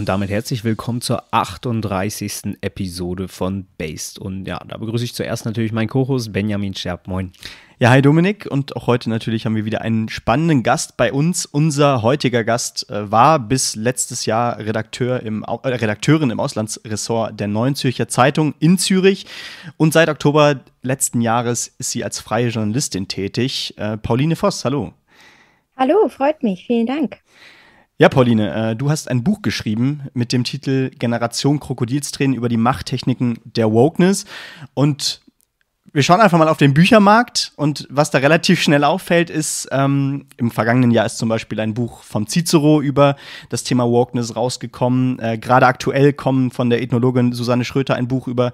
Und damit herzlich willkommen zur 38. Episode von Based. Und ja, da begrüße ich zuerst natürlich meinen Co-Host Benjamin Scherb. Moin. Ja, hi Dominik. Und auch heute natürlich haben wir wieder einen spannenden Gast bei uns. Unser heutiger Gast äh, war bis letztes Jahr Redakteur im, äh, Redakteurin im Auslandsressort der Neuen Zürcher Zeitung in Zürich. Und seit Oktober letzten Jahres ist sie als freie Journalistin tätig. Äh, Pauline Voss, hallo. Hallo, freut mich. Vielen Dank. Ja, Pauline, äh, du hast ein Buch geschrieben mit dem Titel Generation Krokodilstränen über die Machttechniken der Wokeness. Und wir schauen einfach mal auf den Büchermarkt und was da relativ schnell auffällt, ist, ähm, im vergangenen Jahr ist zum Beispiel ein Buch vom Cicero über das Thema Wokeness rausgekommen. Äh, Gerade aktuell kommen von der Ethnologin Susanne Schröter ein Buch über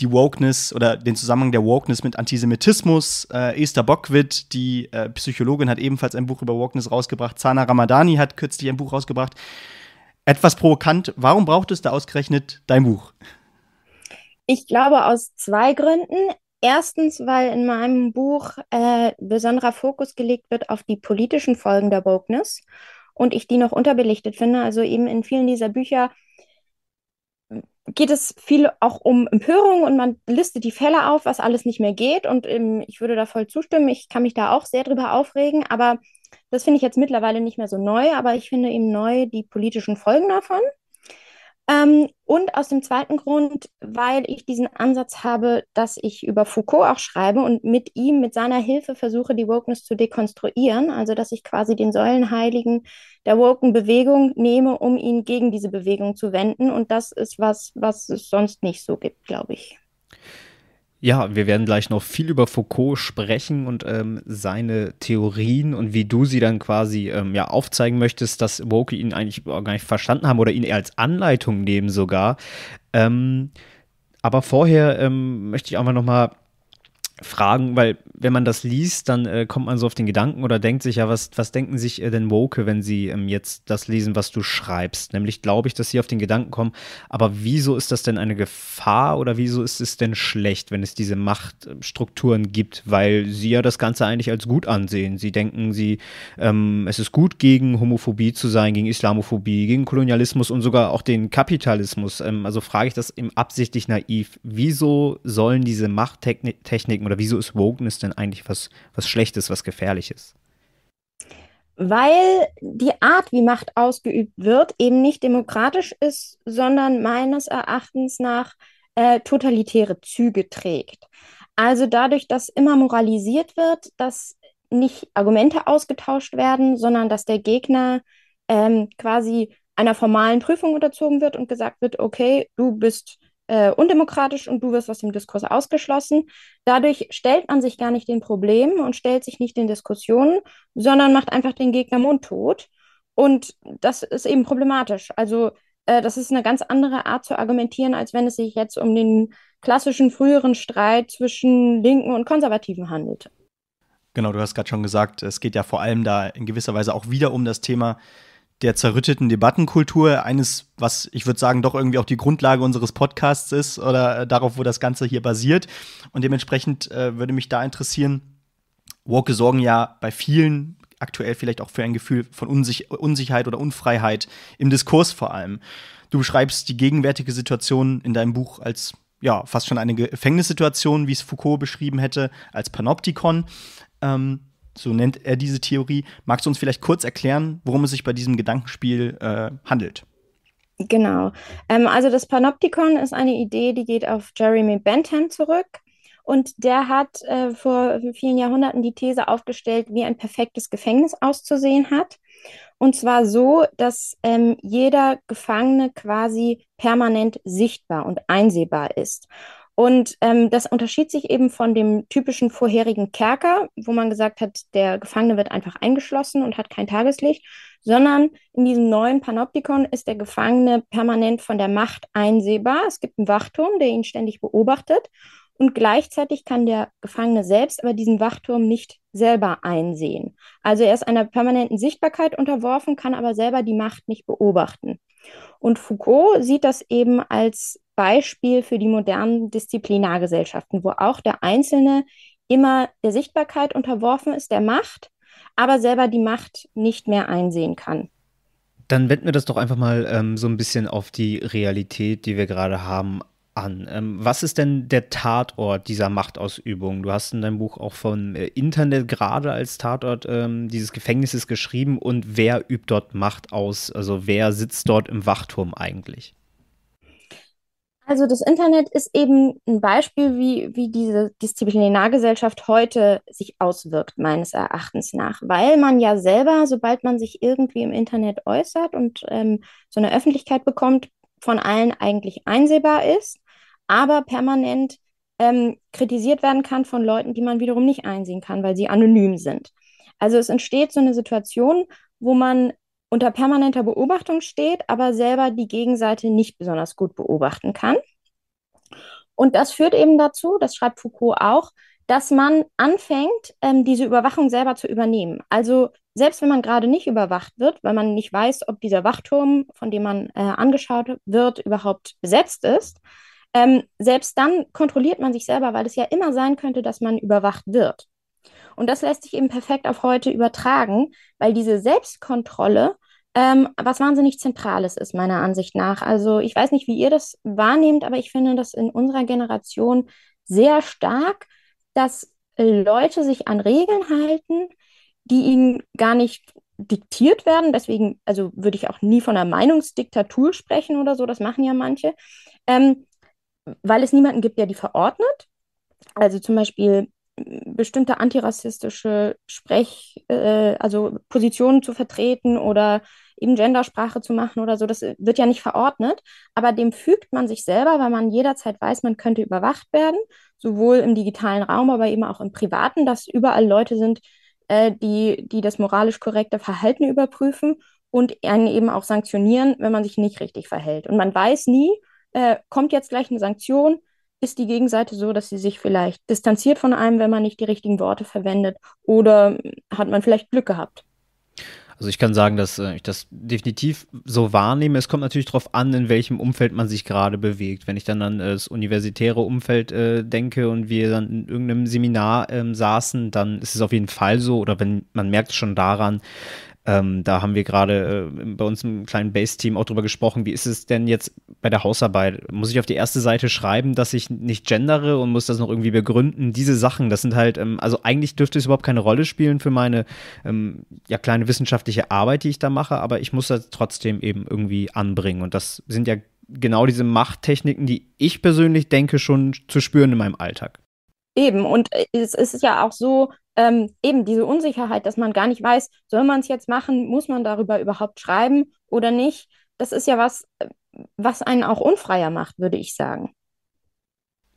die Wokeness oder den Zusammenhang der Wokeness mit Antisemitismus. Äh, Esther Bockwitt, die äh, Psychologin, hat ebenfalls ein Buch über Wokeness rausgebracht. Zana Ramadani hat kürzlich ein Buch rausgebracht. Etwas provokant, warum braucht es da ausgerechnet dein Buch? Ich glaube aus zwei Gründen. Erstens, weil in meinem Buch äh, besonderer Fokus gelegt wird auf die politischen Folgen der Wokeness und ich die noch unterbelichtet finde. Also eben in vielen dieser Bücher geht es viel auch um Empörung und man listet die Fälle auf, was alles nicht mehr geht. Und ähm, ich würde da voll zustimmen. Ich kann mich da auch sehr drüber aufregen, aber das finde ich jetzt mittlerweile nicht mehr so neu. Aber ich finde eben neu die politischen Folgen davon. Ähm, und aus dem zweiten Grund, weil ich diesen Ansatz habe, dass ich über Foucault auch schreibe und mit ihm, mit seiner Hilfe versuche, die Wokeness zu dekonstruieren. Also, dass ich quasi den Säulenheiligen der Woken-Bewegung nehme, um ihn gegen diese Bewegung zu wenden. Und das ist was, was es sonst nicht so gibt, glaube ich. Ja, wir werden gleich noch viel über Foucault sprechen und ähm, seine Theorien und wie du sie dann quasi ähm, ja, aufzeigen möchtest, dass Woke ihn eigentlich gar nicht verstanden haben oder ihn eher als Anleitung nehmen sogar. Ähm, aber vorher ähm, möchte ich einfach noch mal Fragen, weil wenn man das liest, dann äh, kommt man so auf den Gedanken oder denkt sich ja, was, was denken sich äh, denn Woke, wenn sie ähm, jetzt das lesen, was du schreibst? Nämlich glaube ich, dass sie auf den Gedanken kommen, aber wieso ist das denn eine Gefahr oder wieso ist es denn schlecht, wenn es diese Machtstrukturen gibt? Weil sie ja das Ganze eigentlich als gut ansehen. Sie denken, sie, ähm, es ist gut, gegen Homophobie zu sein, gegen Islamophobie, gegen Kolonialismus und sogar auch den Kapitalismus. Ähm, also frage ich das eben absichtlich naiv. Wieso sollen diese Machttechniken oder wieso ist Wokeness denn eigentlich was, was Schlechtes, was Gefährliches? Weil die Art, wie Macht ausgeübt wird, eben nicht demokratisch ist, sondern meines Erachtens nach äh, totalitäre Züge trägt. Also dadurch, dass immer moralisiert wird, dass nicht Argumente ausgetauscht werden, sondern dass der Gegner ähm, quasi einer formalen Prüfung unterzogen wird und gesagt wird, okay, du bist äh, undemokratisch und du wirst aus dem Diskurs ausgeschlossen. Dadurch stellt man sich gar nicht den Problemen und stellt sich nicht den Diskussionen, sondern macht einfach den Gegner mundtot. Und das ist eben problematisch. Also äh, das ist eine ganz andere Art zu argumentieren, als wenn es sich jetzt um den klassischen früheren Streit zwischen Linken und Konservativen handelt. Genau, du hast gerade schon gesagt, es geht ja vor allem da in gewisser Weise auch wieder um das Thema, der zerrütteten Debattenkultur, eines, was ich würde sagen, doch irgendwie auch die Grundlage unseres Podcasts ist oder äh, darauf, wo das Ganze hier basiert. Und dementsprechend äh, würde mich da interessieren, Woke sorgen ja bei vielen aktuell vielleicht auch für ein Gefühl von Unsich Unsicherheit oder Unfreiheit im Diskurs vor allem. Du beschreibst die gegenwärtige Situation in deinem Buch als ja, fast schon eine Gefängnissituation, wie es Foucault beschrieben hätte, als Panoptikon. Ähm, so nennt er diese Theorie. Magst du uns vielleicht kurz erklären, worum es sich bei diesem Gedankenspiel äh, handelt? Genau. Ähm, also das Panoptikon ist eine Idee, die geht auf Jeremy Bentham zurück. Und der hat äh, vor vielen Jahrhunderten die These aufgestellt, wie ein perfektes Gefängnis auszusehen hat. Und zwar so, dass ähm, jeder Gefangene quasi permanent sichtbar und einsehbar ist. Und ähm, das unterschied sich eben von dem typischen vorherigen Kerker, wo man gesagt hat, der Gefangene wird einfach eingeschlossen und hat kein Tageslicht, sondern in diesem neuen Panoptikon ist der Gefangene permanent von der Macht einsehbar. Es gibt einen Wachturm, der ihn ständig beobachtet. Und gleichzeitig kann der Gefangene selbst aber diesen Wachturm nicht selber einsehen. Also er ist einer permanenten Sichtbarkeit unterworfen, kann aber selber die Macht nicht beobachten. Und Foucault sieht das eben als Beispiel für die modernen Disziplinargesellschaften, wo auch der Einzelne immer der Sichtbarkeit unterworfen ist, der Macht, aber selber die Macht nicht mehr einsehen kann. Dann wenden wir das doch einfach mal ähm, so ein bisschen auf die Realität, die wir gerade haben, an. Ähm, was ist denn der Tatort dieser Machtausübung? Du hast in deinem Buch auch von äh, Internet gerade als Tatort ähm, dieses Gefängnisses geschrieben und wer übt dort Macht aus? Also wer sitzt dort im Wachturm eigentlich? Also das Internet ist eben ein Beispiel, wie, wie diese Disziplinargesellschaft heute sich auswirkt, meines Erachtens nach. Weil man ja selber, sobald man sich irgendwie im Internet äußert und ähm, so eine Öffentlichkeit bekommt, von allen eigentlich einsehbar ist, aber permanent ähm, kritisiert werden kann von Leuten, die man wiederum nicht einsehen kann, weil sie anonym sind. Also es entsteht so eine Situation, wo man unter permanenter Beobachtung steht, aber selber die Gegenseite nicht besonders gut beobachten kann. Und das führt eben dazu, das schreibt Foucault auch, dass man anfängt, ähm, diese Überwachung selber zu übernehmen. Also selbst wenn man gerade nicht überwacht wird, weil man nicht weiß, ob dieser Wachturm, von dem man äh, angeschaut wird, überhaupt besetzt ist, ähm, selbst dann kontrolliert man sich selber, weil es ja immer sein könnte, dass man überwacht wird. Und das lässt sich eben perfekt auf heute übertragen, weil diese Selbstkontrolle ähm, was wahnsinnig Zentrales ist, meiner Ansicht nach. Also ich weiß nicht, wie ihr das wahrnehmt, aber ich finde das in unserer Generation sehr stark, dass Leute sich an Regeln halten, die ihnen gar nicht diktiert werden. Deswegen, also würde ich auch nie von einer Meinungsdiktatur sprechen oder so, das machen ja manche, ähm, weil es niemanden gibt, der die verordnet. Also zum Beispiel bestimmte antirassistische Sprech, äh, also Positionen zu vertreten oder eben Gendersprache zu machen oder so, das äh, wird ja nicht verordnet, aber dem fügt man sich selber, weil man jederzeit weiß, man könnte überwacht werden, sowohl im digitalen Raum, aber eben auch im privaten, dass überall Leute sind, äh, die, die das moralisch korrekte Verhalten überprüfen und einen eben auch sanktionieren, wenn man sich nicht richtig verhält. Und man weiß nie, äh, kommt jetzt gleich eine Sanktion, ist die Gegenseite so, dass sie sich vielleicht distanziert von einem, wenn man nicht die richtigen Worte verwendet oder hm, hat man vielleicht Glück gehabt? Also ich kann sagen, dass äh, ich das definitiv so wahrnehme. Es kommt natürlich darauf an, in welchem Umfeld man sich gerade bewegt. Wenn ich dann an äh, das universitäre Umfeld äh, denke und wir dann in irgendeinem Seminar ähm, saßen, dann ist es auf jeden Fall so. Oder wenn man merkt schon daran, ähm, da haben wir gerade äh, bei uns im kleinen Base-Team auch drüber gesprochen, wie ist es denn jetzt bei der Hausarbeit? Muss ich auf die erste Seite schreiben, dass ich nicht gendere und muss das noch irgendwie begründen? Diese Sachen, das sind halt, ähm, also eigentlich dürfte es überhaupt keine Rolle spielen für meine ähm, ja, kleine wissenschaftliche Arbeit, die ich da mache, aber ich muss das trotzdem eben irgendwie anbringen. Und das sind ja genau diese Machttechniken, die ich persönlich denke, schon zu spüren in meinem Alltag. Eben, und äh, es ist ja auch so, ähm, eben diese Unsicherheit, dass man gar nicht weiß, soll man es jetzt machen, muss man darüber überhaupt schreiben oder nicht, das ist ja was, äh, was einen auch unfreier macht, würde ich sagen.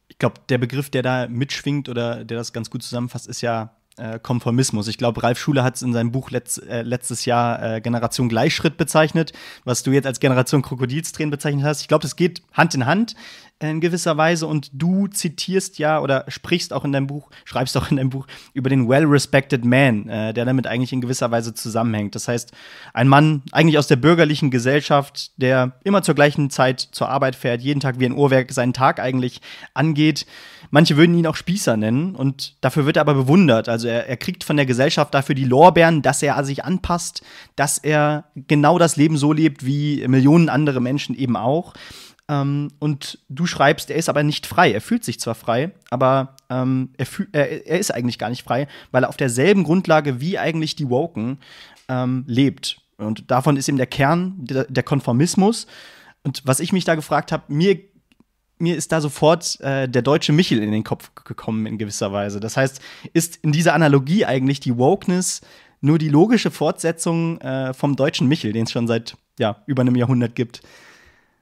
Ich glaube, der Begriff, der da mitschwingt oder der das ganz gut zusammenfasst, ist ja äh, Konformismus. Ich glaube, Ralf Schuler hat es in seinem Buch letzt, äh, letztes Jahr äh, Generation Gleichschritt bezeichnet, was du jetzt als Generation Krokodilstränen bezeichnet hast. Ich glaube, das geht Hand in Hand in gewisser Weise und du zitierst ja oder sprichst auch in deinem Buch, schreibst auch in deinem Buch über den well-respected man, äh, der damit eigentlich in gewisser Weise zusammenhängt. Das heißt, ein Mann eigentlich aus der bürgerlichen Gesellschaft, der immer zur gleichen Zeit zur Arbeit fährt, jeden Tag wie ein Uhrwerk seinen Tag eigentlich angeht. Manche würden ihn auch Spießer nennen und dafür wird er aber bewundert. Also also er, er kriegt von der Gesellschaft dafür die Lorbeeren, dass er sich anpasst, dass er genau das Leben so lebt wie Millionen andere Menschen eben auch. Ähm, und du schreibst, er ist aber nicht frei. Er fühlt sich zwar frei, aber ähm, er, er, er, ist eigentlich gar nicht frei, weil er auf derselben Grundlage wie eigentlich die Woken ähm, lebt. Und davon ist eben der Kern, der, der Konformismus. Und was ich mich da gefragt habe, mir mir ist da sofort äh, der deutsche Michel in den Kopf gekommen in gewisser Weise. Das heißt, ist in dieser Analogie eigentlich die Wokeness nur die logische Fortsetzung äh, vom deutschen Michel, den es schon seit ja, über einem Jahrhundert gibt.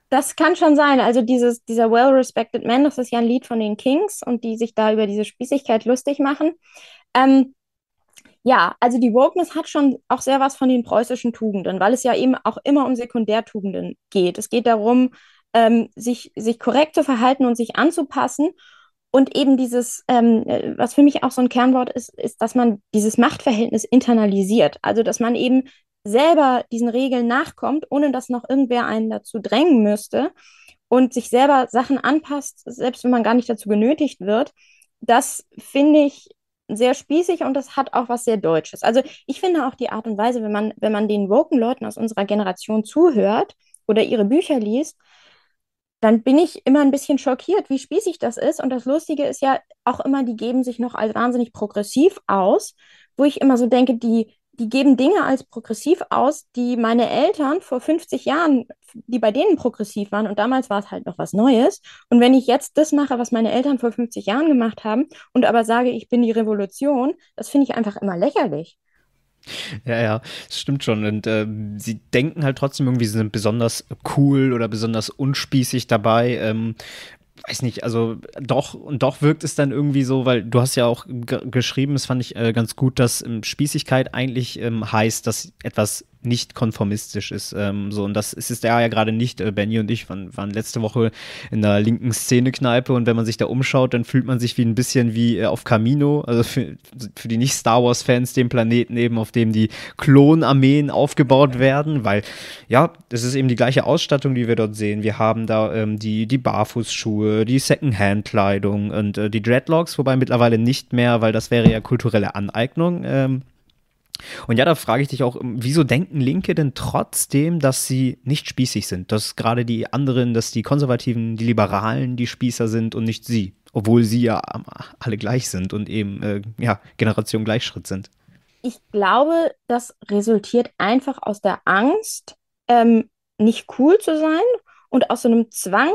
Das kann schon sein. Also dieses, dieser Well-Respected Man, das ist ja ein Lied von den Kings und die sich da über diese Spießigkeit lustig machen. Ähm, ja, also die Wokeness hat schon auch sehr was von den preußischen Tugenden, weil es ja eben auch immer um Sekundärtugenden geht. Es geht darum, ähm, sich, sich korrekt zu verhalten und sich anzupassen. Und eben dieses, ähm, äh, was für mich auch so ein Kernwort ist, ist, dass man dieses Machtverhältnis internalisiert. Also, dass man eben selber diesen Regeln nachkommt, ohne dass noch irgendwer einen dazu drängen müsste und sich selber Sachen anpasst, selbst wenn man gar nicht dazu genötigt wird. Das finde ich sehr spießig und das hat auch was sehr Deutsches. Also ich finde auch die Art und Weise, wenn man, wenn man den woken Leuten aus unserer Generation zuhört oder ihre Bücher liest, dann bin ich immer ein bisschen schockiert, wie spießig das ist. Und das Lustige ist ja auch immer, die geben sich noch als wahnsinnig progressiv aus, wo ich immer so denke, die, die geben Dinge als progressiv aus, die meine Eltern vor 50 Jahren, die bei denen progressiv waren. Und damals war es halt noch was Neues. Und wenn ich jetzt das mache, was meine Eltern vor 50 Jahren gemacht haben und aber sage, ich bin die Revolution, das finde ich einfach immer lächerlich. Ja, ja, das stimmt schon. Und äh, sie denken halt trotzdem irgendwie, sie sind besonders cool oder besonders unspießig dabei. Ähm, weiß nicht, also doch und doch wirkt es dann irgendwie so, weil du hast ja auch geschrieben, das fand ich äh, ganz gut, dass ähm, Spießigkeit eigentlich ähm, heißt, dass etwas nicht konformistisch ist. Ähm, so, und das ist, ist er ja gerade nicht. Äh, Benny und ich waren, waren letzte Woche in der linken Szene-Kneipe und wenn man sich da umschaut, dann fühlt man sich wie ein bisschen wie äh, auf Camino, also für, für die Nicht-Star Wars-Fans, dem Planeten eben, auf dem die Klonarmeen aufgebaut werden, weil ja, das ist eben die gleiche Ausstattung, die wir dort sehen. Wir haben da ähm, die, die Barfußschuhe, die Secondhand-Kleidung und äh, die Dreadlocks, wobei mittlerweile nicht mehr, weil das wäre ja kulturelle Aneignung. Ähm, und ja, da frage ich dich auch, wieso denken Linke denn trotzdem, dass sie nicht spießig sind? Dass gerade die anderen, dass die Konservativen, die Liberalen die Spießer sind und nicht sie? Obwohl sie ja alle gleich sind und eben, äh, ja, Generation Gleichschritt sind. Ich glaube, das resultiert einfach aus der Angst, ähm, nicht cool zu sein und aus so einem Zwang,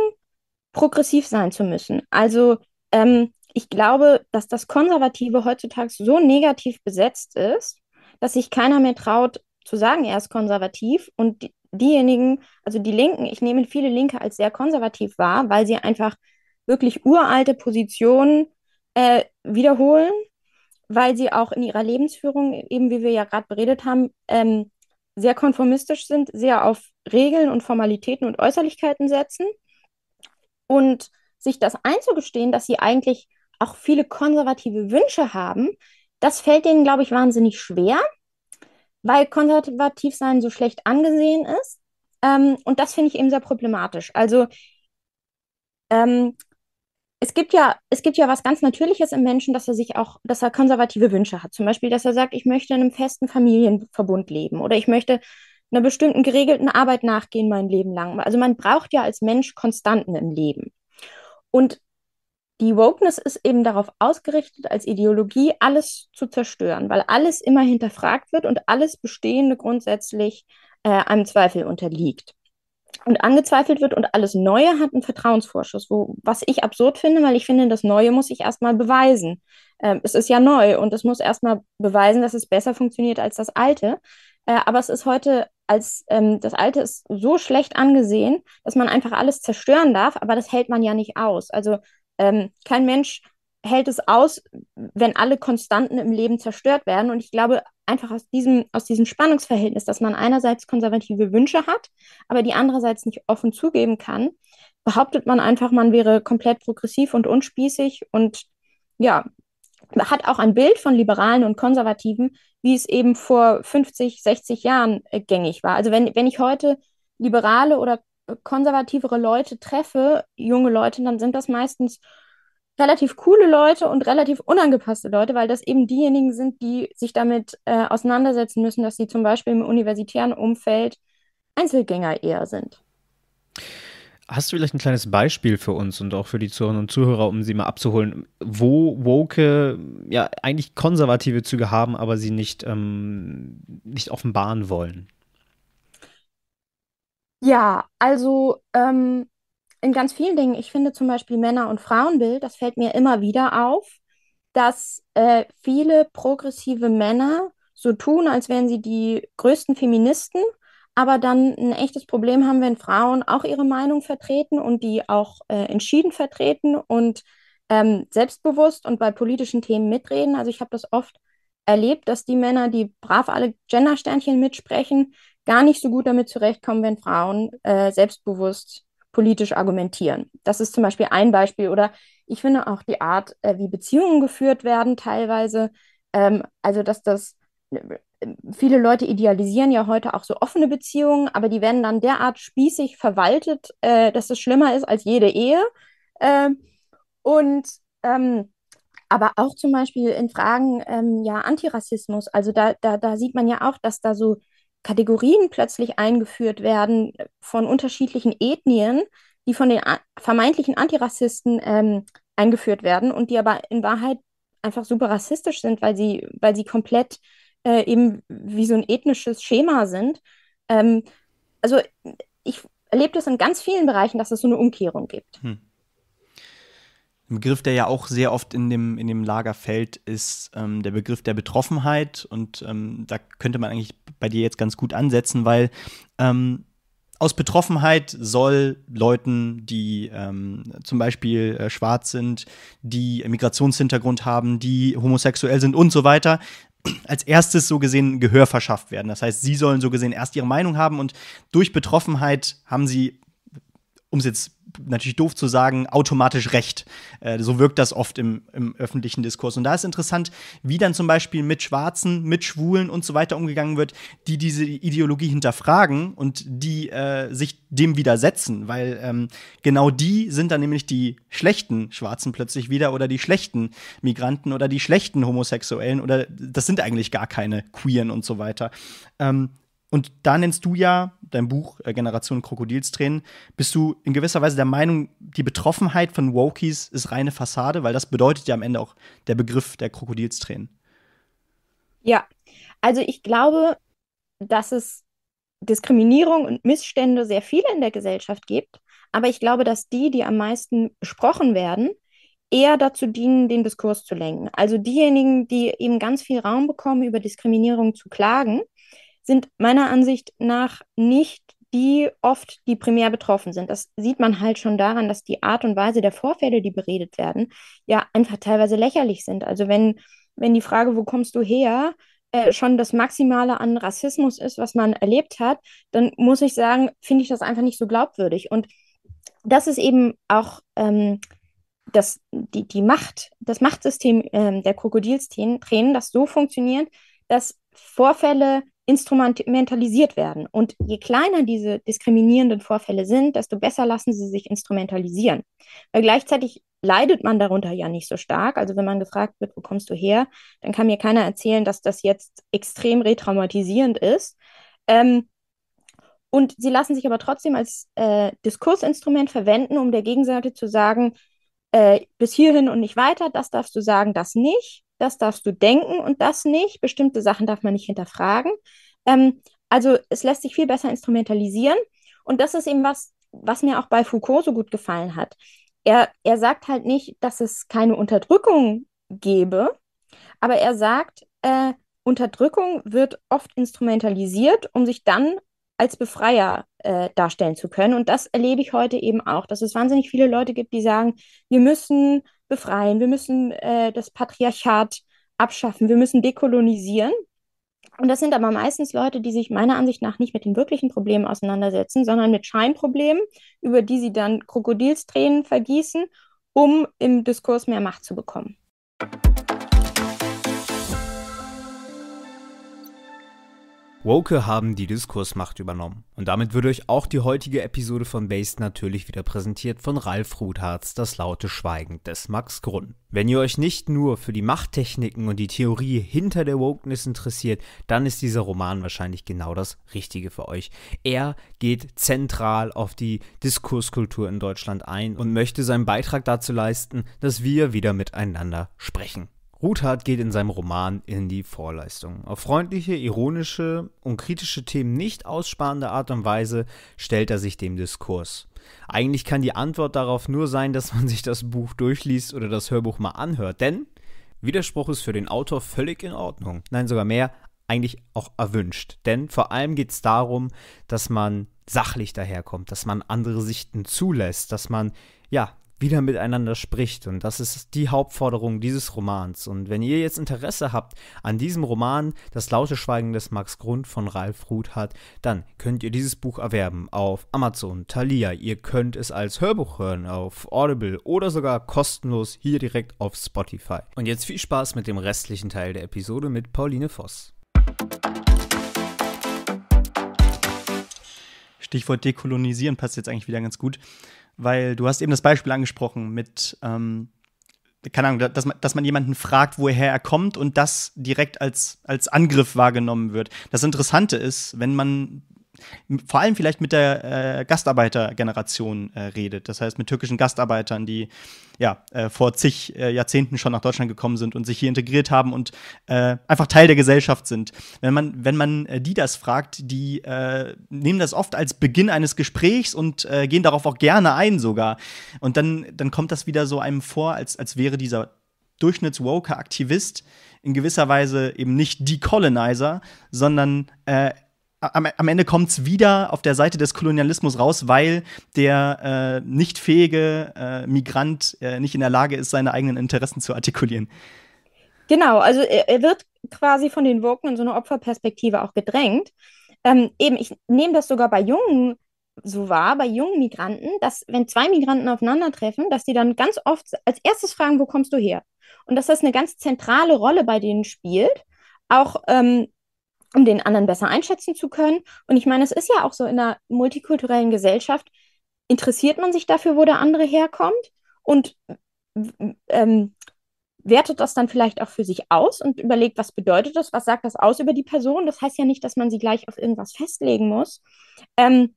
progressiv sein zu müssen. Also, ähm, ich glaube, dass das Konservative heutzutage so negativ besetzt ist, dass sich keiner mehr traut zu sagen, er ist konservativ. Und die, diejenigen, also die Linken, ich nehme viele Linke als sehr konservativ wahr, weil sie einfach wirklich uralte Positionen äh, wiederholen, weil sie auch in ihrer Lebensführung, eben wie wir ja gerade beredet haben, ähm, sehr konformistisch sind, sehr auf Regeln und Formalitäten und Äußerlichkeiten setzen. Und sich das einzugestehen, dass sie eigentlich auch viele konservative Wünsche haben, das fällt denen, glaube ich, wahnsinnig schwer, weil konservativ sein so schlecht angesehen ist. Ähm, und das finde ich eben sehr problematisch. Also ähm, es gibt ja, es gibt ja was ganz Natürliches im Menschen, dass er sich auch, dass er konservative Wünsche hat. Zum Beispiel, dass er sagt, ich möchte in einem festen Familienverbund leben oder ich möchte einer bestimmten geregelten Arbeit nachgehen mein Leben lang. Also man braucht ja als Mensch Konstanten im Leben. Und die Wokeness ist eben darauf ausgerichtet, als Ideologie alles zu zerstören, weil alles immer hinterfragt wird und alles Bestehende grundsätzlich äh, einem Zweifel unterliegt und angezweifelt wird und alles Neue hat einen Vertrauensvorschuss, wo, was ich absurd finde, weil ich finde, das Neue muss ich erstmal beweisen. Ähm, es ist ja neu und es muss erstmal beweisen, dass es besser funktioniert als das Alte. Äh, aber es ist heute als ähm, das Alte ist so schlecht angesehen, dass man einfach alles zerstören darf, aber das hält man ja nicht aus. Also ähm, kein Mensch hält es aus, wenn alle Konstanten im Leben zerstört werden. Und ich glaube, einfach aus diesem, aus diesem Spannungsverhältnis, dass man einerseits konservative Wünsche hat, aber die andererseits nicht offen zugeben kann, behauptet man einfach, man wäre komplett progressiv und unspießig und ja, hat auch ein Bild von Liberalen und Konservativen, wie es eben vor 50, 60 Jahren äh, gängig war. Also wenn, wenn ich heute Liberale oder konservativere Leute treffe, junge Leute, dann sind das meistens relativ coole Leute und relativ unangepasste Leute, weil das eben diejenigen sind, die sich damit äh, auseinandersetzen müssen, dass sie zum Beispiel im universitären Umfeld Einzelgänger eher sind. Hast du vielleicht ein kleines Beispiel für uns und auch für die Zuhörerinnen und Zuhörer, um sie mal abzuholen, wo woke ja eigentlich konservative Züge haben, aber sie nicht, ähm, nicht offenbaren wollen? Ja, also ähm, in ganz vielen Dingen, ich finde zum Beispiel Männer- und Frauenbild, das fällt mir immer wieder auf, dass äh, viele progressive Männer so tun, als wären sie die größten Feministen, aber dann ein echtes Problem haben, wenn Frauen auch ihre Meinung vertreten und die auch äh, entschieden vertreten und ähm, selbstbewusst und bei politischen Themen mitreden. Also ich habe das oft erlebt, dass die Männer, die brav alle Gendersternchen mitsprechen, gar nicht so gut damit zurechtkommen, wenn Frauen äh, selbstbewusst politisch argumentieren. Das ist zum Beispiel ein Beispiel. Oder ich finde auch die Art, äh, wie Beziehungen geführt werden, teilweise. Ähm, also, dass das äh, viele Leute idealisieren ja heute auch so offene Beziehungen, aber die werden dann derart spießig verwaltet, äh, dass es schlimmer ist als jede Ehe. Ähm, und ähm, aber auch zum Beispiel in Fragen ähm, ja Antirassismus, also da, da, da sieht man ja auch, dass da so Kategorien plötzlich eingeführt werden äh, von unterschiedlichen Ethnien, die von den vermeintlichen Antirassisten ähm, eingeführt werden und die aber in Wahrheit einfach super rassistisch sind, weil sie, weil sie komplett äh, eben wie so ein ethnisches Schema sind. Ähm, also ich erlebe das in ganz vielen Bereichen, dass es so eine Umkehrung gibt. Hm. Ein Begriff, der ja auch sehr oft in dem, in dem Lager fällt, ist ähm, der Begriff der Betroffenheit. Und ähm, da könnte man eigentlich bei dir jetzt ganz gut ansetzen, weil ähm, aus Betroffenheit soll Leuten, die ähm, zum Beispiel äh, schwarz sind, die Migrationshintergrund haben, die homosexuell sind und so weiter, als erstes so gesehen Gehör verschafft werden. Das heißt, sie sollen so gesehen erst ihre Meinung haben und durch Betroffenheit haben sie um es jetzt natürlich doof zu sagen, automatisch recht. Äh, so wirkt das oft im, im, öffentlichen Diskurs. Und da ist interessant, wie dann zum Beispiel mit Schwarzen, mit Schwulen und so weiter umgegangen wird, die diese Ideologie hinterfragen und die äh, sich dem widersetzen, weil ähm, genau die sind dann nämlich die schlechten Schwarzen plötzlich wieder oder die schlechten Migranten oder die schlechten Homosexuellen oder das sind eigentlich gar keine Queeren und so weiter. Ähm, und da nennst du ja dein Buch äh, Generation Krokodilstränen, bist du in gewisser Weise der Meinung, die Betroffenheit von Wokies ist reine Fassade, weil das bedeutet ja am Ende auch der Begriff der Krokodilstränen. Ja, also ich glaube, dass es Diskriminierung und Missstände sehr viele in der Gesellschaft gibt, aber ich glaube, dass die, die am meisten besprochen werden, eher dazu dienen, den Diskurs zu lenken. Also diejenigen, die eben ganz viel Raum bekommen, über Diskriminierung zu klagen, sind meiner Ansicht nach nicht die oft die primär betroffen sind. Das sieht man halt schon daran, dass die Art und Weise der Vorfälle, die beredet werden, ja einfach teilweise lächerlich sind. Also wenn, wenn die Frage, wo kommst du her, äh, schon das Maximale an Rassismus ist, was man erlebt hat, dann muss ich sagen, finde ich das einfach nicht so glaubwürdig. Und das ist eben auch ähm, das, die, die Macht, das Machtsystem ähm, der Krokodilstränen, das so funktioniert, dass Vorfälle instrumentalisiert werden. Und je kleiner diese diskriminierenden Vorfälle sind, desto besser lassen sie sich instrumentalisieren. Weil gleichzeitig leidet man darunter ja nicht so stark. Also wenn man gefragt wird, wo kommst du her, dann kann mir keiner erzählen, dass das jetzt extrem retraumatisierend ist. Ähm, und sie lassen sich aber trotzdem als äh, Diskursinstrument verwenden, um der Gegenseite zu sagen, äh, bis hierhin und nicht weiter, das darfst du sagen, das nicht das darfst du denken und das nicht, bestimmte Sachen darf man nicht hinterfragen. Ähm, also es lässt sich viel besser instrumentalisieren und das ist eben was, was mir auch bei Foucault so gut gefallen hat. Er, er sagt halt nicht, dass es keine Unterdrückung gäbe, aber er sagt, äh, Unterdrückung wird oft instrumentalisiert, um sich dann als Befreier äh, darstellen zu können. Und das erlebe ich heute eben auch, dass es wahnsinnig viele Leute gibt, die sagen, wir müssen befreien, wir müssen äh, das Patriarchat abschaffen, wir müssen dekolonisieren. Und das sind aber meistens Leute, die sich meiner Ansicht nach nicht mit den wirklichen Problemen auseinandersetzen, sondern mit Scheinproblemen, über die sie dann Krokodilstränen vergießen, um im Diskurs mehr Macht zu bekommen. Woke haben die Diskursmacht übernommen. Und damit würde euch auch die heutige Episode von Based natürlich wieder präsentiert von Ralf Rudharz, das laute Schweigen des Max Grund. Wenn ihr euch nicht nur für die Machttechniken und die Theorie hinter der Wokeness interessiert, dann ist dieser Roman wahrscheinlich genau das Richtige für euch. Er geht zentral auf die Diskurskultur in Deutschland ein und möchte seinen Beitrag dazu leisten, dass wir wieder miteinander sprechen. Ruthard geht in seinem Roman in die Vorleistung. Auf freundliche, ironische und kritische Themen nicht aussparende Art und Weise stellt er sich dem Diskurs. Eigentlich kann die Antwort darauf nur sein, dass man sich das Buch durchliest oder das Hörbuch mal anhört, denn Widerspruch ist für den Autor völlig in Ordnung. Nein, sogar mehr, eigentlich auch erwünscht. Denn vor allem geht es darum, dass man sachlich daherkommt, dass man andere Sichten zulässt, dass man ja wieder miteinander spricht. Und das ist die Hauptforderung dieses Romans. Und wenn ihr jetzt Interesse habt an diesem Roman Das laute Schweigen des Max Grund von Ralf Ruth hat, dann könnt ihr dieses Buch erwerben auf Amazon, Thalia. Ihr könnt es als Hörbuch hören auf Audible oder sogar kostenlos hier direkt auf Spotify. Und jetzt viel Spaß mit dem restlichen Teil der Episode mit Pauline Voss. Stichwort dekolonisieren passt jetzt eigentlich wieder ganz gut. Weil du hast eben das Beispiel angesprochen mit, ähm, keine Ahnung, dass man, dass man jemanden fragt, woher er kommt und das direkt als, als Angriff wahrgenommen wird. Das Interessante ist, wenn man vor allem vielleicht mit der äh, Gastarbeitergeneration äh, redet. Das heißt mit türkischen Gastarbeitern, die ja äh, vor zig äh, Jahrzehnten schon nach Deutschland gekommen sind und sich hier integriert haben und äh, einfach Teil der Gesellschaft sind. Wenn man, wenn man äh, die das fragt, die nehmen das oft als Beginn eines Gesprächs und gehen darauf auch gerne ein sogar. Und dann, dann kommt das wieder so einem vor, als, als wäre dieser Durchschnittswoker Aktivist in gewisser Weise eben nicht Decolonizer, sondern äh, am, am Ende kommt es wieder auf der Seite des Kolonialismus raus, weil der äh, nicht fähige äh, Migrant äh, nicht in der Lage ist, seine eigenen Interessen zu artikulieren. Genau, also er, er wird quasi von den Woken in so eine Opferperspektive auch gedrängt. Ähm, eben, ich nehme das sogar bei jungen so wahr, bei jungen Migranten, dass wenn zwei Migranten aufeinandertreffen, dass die dann ganz oft als erstes fragen, wo kommst du her? Und dass das eine ganz zentrale Rolle bei denen spielt, auch ähm, um den anderen besser einschätzen zu können. Und ich meine, es ist ja auch so in einer multikulturellen Gesellschaft, interessiert man sich dafür, wo der andere herkommt und ähm, wertet das dann vielleicht auch für sich aus und überlegt, was bedeutet das, was sagt das aus über die Person. Das heißt ja nicht, dass man sie gleich auf irgendwas festlegen muss. Ähm,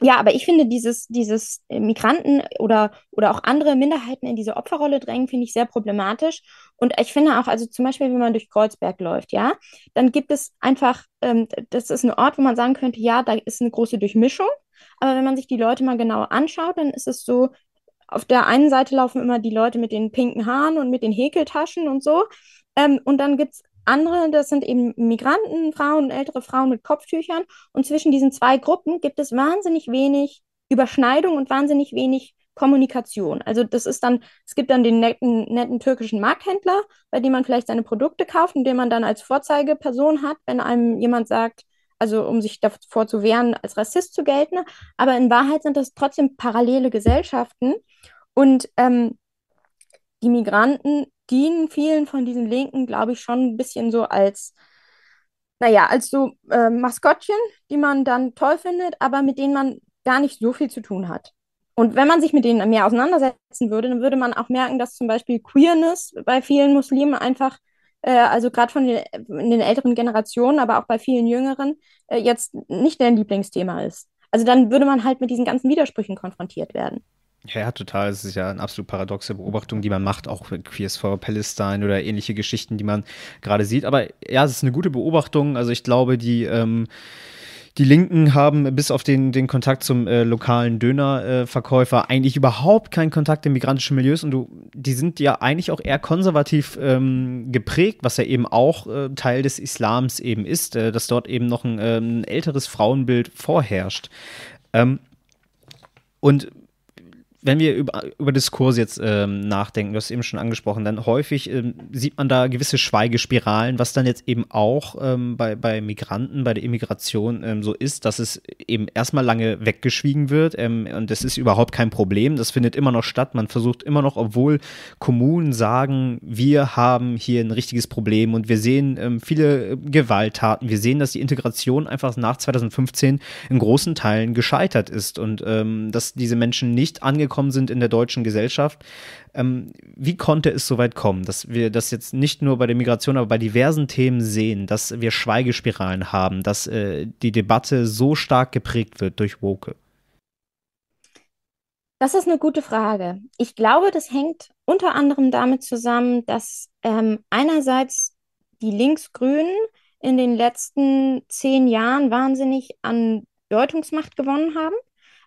ja, aber ich finde dieses, dieses äh, Migranten oder, oder auch andere Minderheiten in diese Opferrolle drängen, finde ich sehr problematisch. Und ich finde auch, also zum Beispiel, wenn man durch Kreuzberg läuft, ja, dann gibt es einfach, ähm, das ist ein Ort, wo man sagen könnte, ja, da ist eine große Durchmischung. Aber wenn man sich die Leute mal genau anschaut, dann ist es so, auf der einen Seite laufen immer die Leute mit den pinken Haaren und mit den Häkeltaschen und so. Ähm, und dann gibt es andere, das sind eben Migranten, Frauen, ältere Frauen mit Kopftüchern. Und zwischen diesen zwei Gruppen gibt es wahnsinnig wenig Überschneidung und wahnsinnig wenig Kommunikation. Also das ist dann, es gibt dann den netten, netten türkischen Markthändler, bei dem man vielleicht seine Produkte kauft und den man dann als Vorzeigeperson hat, wenn einem jemand sagt, also um sich davor zu wehren, als Rassist zu gelten. Aber in Wahrheit sind das trotzdem parallele Gesellschaften. Und ähm, die Migranten dienen vielen von diesen Linken, glaube ich, schon ein bisschen so als, naja, als so äh, Maskottchen, die man dann toll findet, aber mit denen man gar nicht so viel zu tun hat. Und wenn man sich mit denen mehr auseinandersetzen würde, dann würde man auch merken, dass zum Beispiel Queerness bei vielen Muslimen einfach, äh, also gerade von den, den, älteren Generationen, aber auch bei vielen Jüngeren, äh, jetzt nicht deren Lieblingsthema ist. Also dann würde man halt mit diesen ganzen Widersprüchen konfrontiert werden. Ja, total. Es ist ja eine absolut paradoxe Beobachtung, die man macht, auch mit Queers for Palestine oder ähnliche Geschichten, die man gerade sieht. Aber ja, es ist eine gute Beobachtung. Also ich glaube, die, ähm, die Linken haben bis auf den, den Kontakt zum äh, lokalen Dönerverkäufer äh, eigentlich überhaupt keinen Kontakt in migrantischen Milieus und du, die sind ja eigentlich auch eher konservativ ähm, geprägt, was ja eben auch äh, Teil des Islams eben ist, äh, dass dort eben noch ein, ähm, ein älteres Frauenbild vorherrscht. Ähm, und wenn wir über, über Diskurs jetzt ähm, nachdenken, du hast es eben schon angesprochen, dann häufig ähm, sieht man da gewisse Schweigespiralen, was dann jetzt eben auch ähm, bei, bei Migranten, bei der Immigration ähm, so ist, dass es eben erstmal lange weggeschwiegen wird ähm, und das ist überhaupt kein Problem. Das findet immer noch statt. Man versucht immer noch, obwohl Kommunen sagen, wir haben hier ein richtiges Problem und wir sehen ähm, viele äh, Gewalttaten. Wir sehen, dass die Integration einfach nach 2015 in großen Teilen gescheitert ist und dass diese Menschen nicht angekommen angekommen sind in der deutschen Gesellschaft. Ähm, wie konnte es so weit kommen, dass wir das jetzt nicht nur bei der Migration, aber bei diversen Themen sehen, dass wir Schweigespiralen haben, dass äh, die Debatte so stark geprägt wird durch Woke? Das ist eine gute Frage. Ich glaube, das hängt unter anderem damit zusammen, dass ähm, einerseits die Linksgrünen in den letzten zehn Jahren wahnsinnig an Deutungsmacht gewonnen haben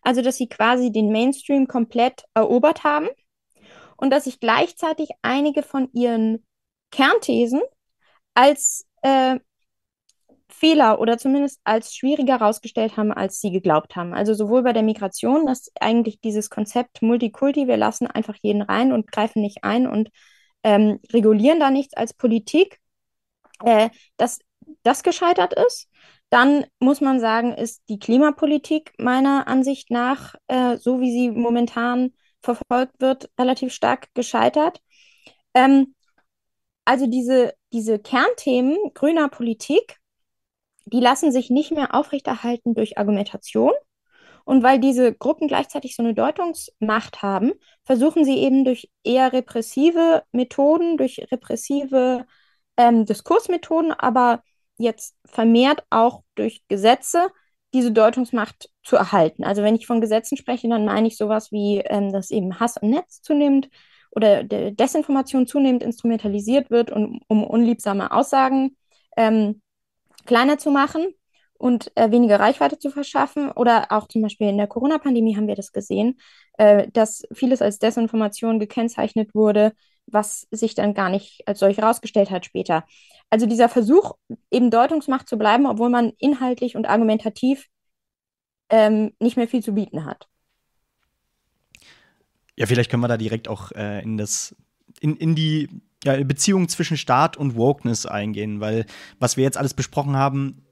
also dass sie quasi den Mainstream komplett erobert haben und dass sich gleichzeitig einige von ihren Kernthesen als äh, Fehler oder zumindest als schwieriger herausgestellt haben, als sie geglaubt haben. Also sowohl bei der Migration, dass eigentlich dieses Konzept Multikulti, wir lassen einfach jeden rein und greifen nicht ein und ähm, regulieren da nichts als Politik, äh, dass das gescheitert ist. Dann muss man sagen, ist die Klimapolitik meiner Ansicht nach, äh, so wie sie momentan verfolgt wird, relativ stark gescheitert. Ähm, also diese, diese Kernthemen grüner Politik, die lassen sich nicht mehr aufrechterhalten durch Argumentation. Und weil diese Gruppen gleichzeitig so eine Deutungsmacht haben, versuchen sie eben durch eher repressive Methoden, durch repressive ähm, Diskursmethoden, aber jetzt vermehrt auch durch Gesetze diese Deutungsmacht zu erhalten. Also wenn ich von Gesetzen spreche, dann meine ich sowas wie, ähm, dass eben Hass im Netz zunimmt oder Desinformation zunehmend instrumentalisiert wird, und, um unliebsame Aussagen ähm, kleiner zu machen und äh, weniger Reichweite zu verschaffen. Oder auch zum Beispiel in der Corona-Pandemie haben wir das gesehen, äh, dass vieles als Desinformation gekennzeichnet wurde, was sich dann gar nicht als solch herausgestellt hat später. Also dieser Versuch, eben Deutungsmacht zu bleiben, obwohl man inhaltlich und argumentativ ähm, nicht mehr viel zu bieten hat. Ja, vielleicht können wir da direkt auch äh, in das, in, in die ja, Beziehung zwischen Staat und Wokeness eingehen, weil was wir jetzt alles besprochen haben,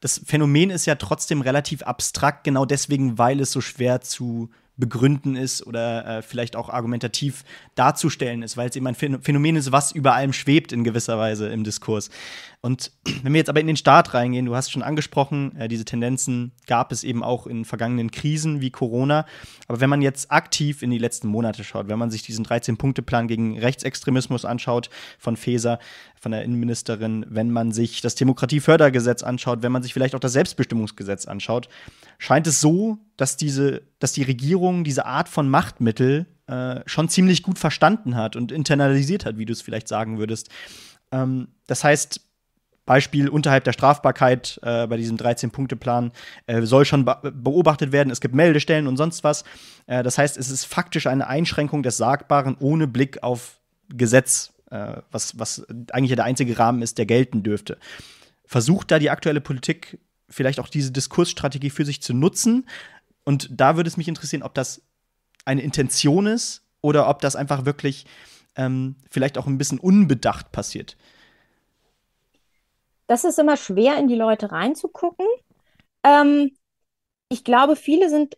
das Phänomen ist ja trotzdem relativ abstrakt, genau deswegen, weil es so schwer zu begründen ist oder äh, vielleicht auch argumentativ darzustellen ist, weil es eben ein Phänomen ist, was über allem schwebt in gewisser Weise im Diskurs. Und wenn wir jetzt aber in den Staat reingehen, du hast schon angesprochen, äh, diese Tendenzen gab es eben auch in vergangenen Krisen wie Corona. Aber wenn man jetzt aktiv in die letzten Monate schaut, wenn man sich diesen 13-Punkte-Plan gegen Rechtsextremismus anschaut von Feser, von der Innenministerin, wenn man sich das Demokratiefördergesetz anschaut, wenn man sich vielleicht auch das Selbstbestimmungsgesetz anschaut, scheint es so, dass diese, dass die Regierung diese Art von Machtmittel äh, schon ziemlich gut verstanden hat und internalisiert hat, wie du es vielleicht sagen würdest. Ähm, das heißt, Beispiel unterhalb der Strafbarkeit äh, bei diesem 13-Punkte-Plan äh, soll schon beobachtet werden. Es gibt Meldestellen und sonst was. Äh, das heißt, es ist faktisch eine Einschränkung des Sagbaren ohne Blick auf Gesetz, äh, was, was eigentlich der einzige Rahmen ist, der gelten dürfte. Versucht da die aktuelle Politik vielleicht auch diese Diskursstrategie für sich zu nutzen? Und da würde es mich interessieren, ob das eine Intention ist oder ob das einfach wirklich ähm, vielleicht auch ein bisschen unbedacht passiert das ist immer schwer, in die Leute reinzugucken. Ähm, ich glaube, viele sind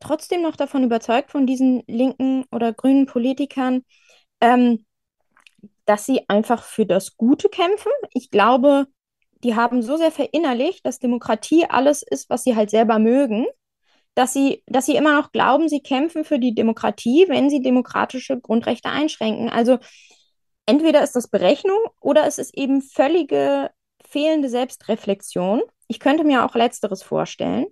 trotzdem noch davon überzeugt, von diesen linken oder grünen Politikern, ähm, dass sie einfach für das Gute kämpfen. Ich glaube, die haben so sehr verinnerlicht, dass Demokratie alles ist, was sie halt selber mögen, dass sie, dass sie immer noch glauben, sie kämpfen für die Demokratie, wenn sie demokratische Grundrechte einschränken. Also entweder ist das Berechnung oder es ist eben völlige fehlende Selbstreflexion. Ich könnte mir auch letzteres vorstellen.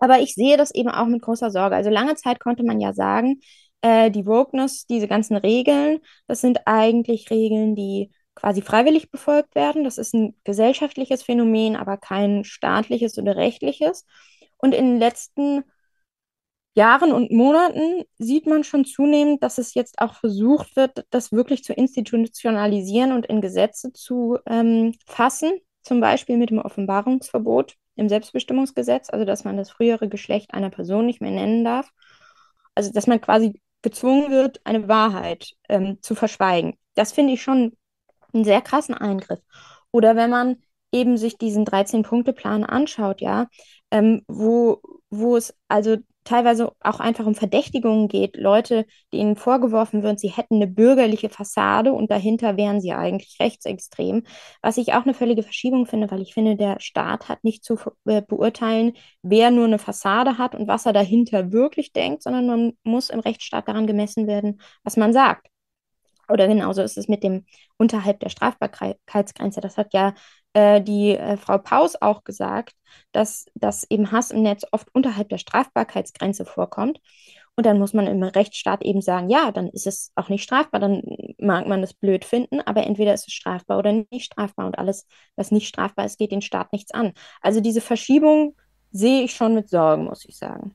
Aber ich sehe das eben auch mit großer Sorge. Also lange Zeit konnte man ja sagen, äh, die Wokeness, diese ganzen Regeln, das sind eigentlich Regeln, die quasi freiwillig befolgt werden. Das ist ein gesellschaftliches Phänomen, aber kein staatliches oder rechtliches. Und in den letzten Jahren und Monaten sieht man schon zunehmend, dass es jetzt auch versucht wird, das wirklich zu institutionalisieren und in Gesetze zu ähm, fassen, zum Beispiel mit dem Offenbarungsverbot im Selbstbestimmungsgesetz, also dass man das frühere Geschlecht einer Person nicht mehr nennen darf. Also dass man quasi gezwungen wird, eine Wahrheit ähm, zu verschweigen. Das finde ich schon einen sehr krassen Eingriff. Oder wenn man eben sich diesen 13-Punkte-Plan anschaut, ja, ähm, wo, wo es also teilweise auch einfach um Verdächtigungen geht, Leute, denen vorgeworfen wird, sie hätten eine bürgerliche Fassade und dahinter wären sie eigentlich rechtsextrem, was ich auch eine völlige Verschiebung finde, weil ich finde, der Staat hat nicht zu äh, beurteilen, wer nur eine Fassade hat und was er dahinter wirklich denkt, sondern man muss im Rechtsstaat daran gemessen werden, was man sagt. Oder genauso ist es mit dem unterhalb der Strafbarkeitsgrenze. Das hat ja äh, die äh, Frau Paus auch gesagt, dass, dass eben Hass im Netz oft unterhalb der Strafbarkeitsgrenze vorkommt. Und dann muss man im Rechtsstaat eben sagen, ja, dann ist es auch nicht strafbar, dann mag man es blöd finden, aber entweder ist es strafbar oder nicht strafbar. Und alles, was nicht strafbar ist, geht den Staat nichts an. Also diese Verschiebung sehe ich schon mit Sorgen, muss ich sagen.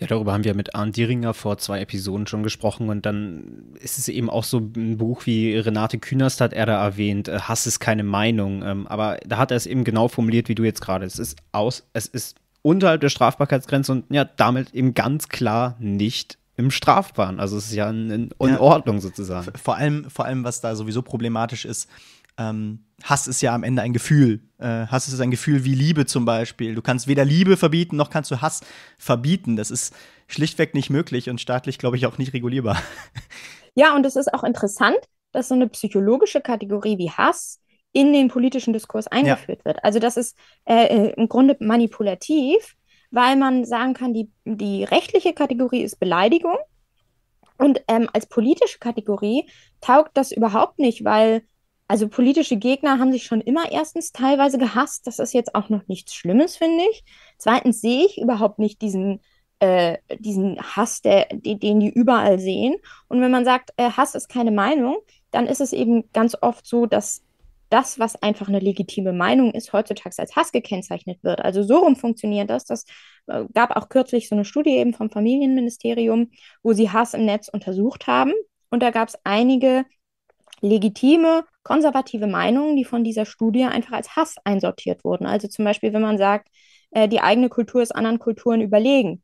Ja, darüber haben wir mit Arndt Dieringer vor zwei Episoden schon gesprochen und dann ist es eben auch so ein Buch wie Renate Künast hat er da erwähnt, äh, Hass ist keine Meinung, ähm, aber da hat er es eben genau formuliert, wie du jetzt gerade. Es ist aus, es ist unterhalb der Strafbarkeitsgrenze und ja, damit eben ganz klar nicht im Strafbahn. Also es ist ja in, in Ordnung sozusagen. Vor allem, vor allem, was da sowieso problematisch ist, ähm, Hass ist ja am Ende ein Gefühl. Äh, Hass ist ein Gefühl wie Liebe zum Beispiel. Du kannst weder Liebe verbieten, noch kannst du Hass verbieten. Das ist schlichtweg nicht möglich und staatlich, glaube ich, auch nicht regulierbar. Ja, und es ist auch interessant, dass so eine psychologische Kategorie wie Hass in den politischen Diskurs eingeführt ja. wird. Also das ist äh, äh, im Grunde manipulativ, weil man sagen kann, die, die rechtliche Kategorie ist Beleidigung und ähm, als politische Kategorie taugt das überhaupt nicht, weil also politische Gegner haben sich schon immer erstens teilweise gehasst. Das ist jetzt auch noch nichts Schlimmes, finde ich. Zweitens sehe ich überhaupt nicht diesen, äh, diesen Hass, der, den die überall sehen. Und wenn man sagt, äh, Hass ist keine Meinung, dann ist es eben ganz oft so, dass das, was einfach eine legitime Meinung ist, heutzutage als Hass gekennzeichnet wird. Also so rum funktioniert das. Das äh, gab auch kürzlich so eine Studie eben vom Familienministerium, wo sie Hass im Netz untersucht haben. Und da gab es einige legitime konservative Meinungen, die von dieser Studie einfach als Hass einsortiert wurden. Also zum Beispiel, wenn man sagt, äh, die eigene Kultur ist anderen Kulturen überlegen.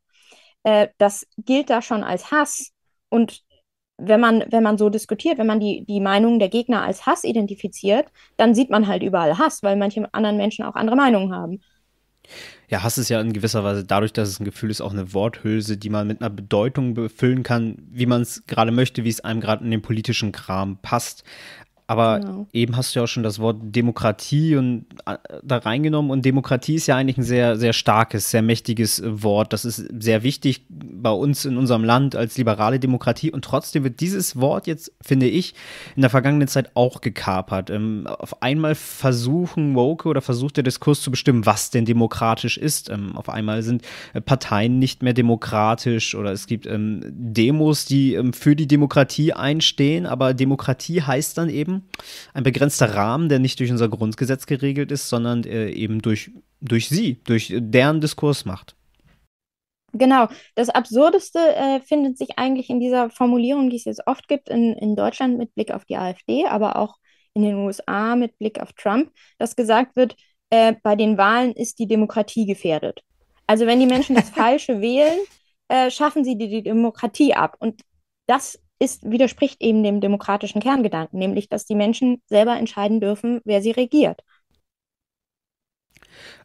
Äh, das gilt da schon als Hass. Und wenn man, wenn man so diskutiert, wenn man die, die Meinungen der Gegner als Hass identifiziert, dann sieht man halt überall Hass, weil manche anderen Menschen auch andere Meinungen haben. Ja, Hass ist ja in gewisser Weise dadurch, dass es ein Gefühl ist, auch eine Worthülse, die man mit einer Bedeutung befüllen kann, wie man es gerade möchte, wie es einem gerade in den politischen Kram passt. Aber genau. eben hast du ja auch schon das Wort Demokratie und äh, da reingenommen. Und Demokratie ist ja eigentlich ein sehr, sehr starkes, sehr mächtiges äh, Wort. Das ist sehr wichtig bei uns in unserem Land als liberale Demokratie. Und trotzdem wird dieses Wort jetzt, finde ich, in der vergangenen Zeit auch gekapert. Ähm, auf einmal versuchen Woke oder versucht der Diskurs zu bestimmen, was denn demokratisch ist. Ähm, auf einmal sind äh, Parteien nicht mehr demokratisch oder es gibt ähm, Demos, die ähm, für die Demokratie einstehen. Aber Demokratie heißt dann eben, ein begrenzter Rahmen, der nicht durch unser Grundgesetz geregelt ist, sondern äh, eben durch, durch sie, durch deren Diskurs macht. Genau, das Absurdeste äh, findet sich eigentlich in dieser Formulierung, die es jetzt oft gibt, in, in Deutschland mit Blick auf die AfD, aber auch in den USA mit Blick auf Trump, dass gesagt wird, äh, bei den Wahlen ist die Demokratie gefährdet. Also wenn die Menschen das Falsche wählen, äh, schaffen sie die, die Demokratie ab. Und das ist, widerspricht eben dem demokratischen Kerngedanken, nämlich dass die Menschen selber entscheiden dürfen, wer sie regiert.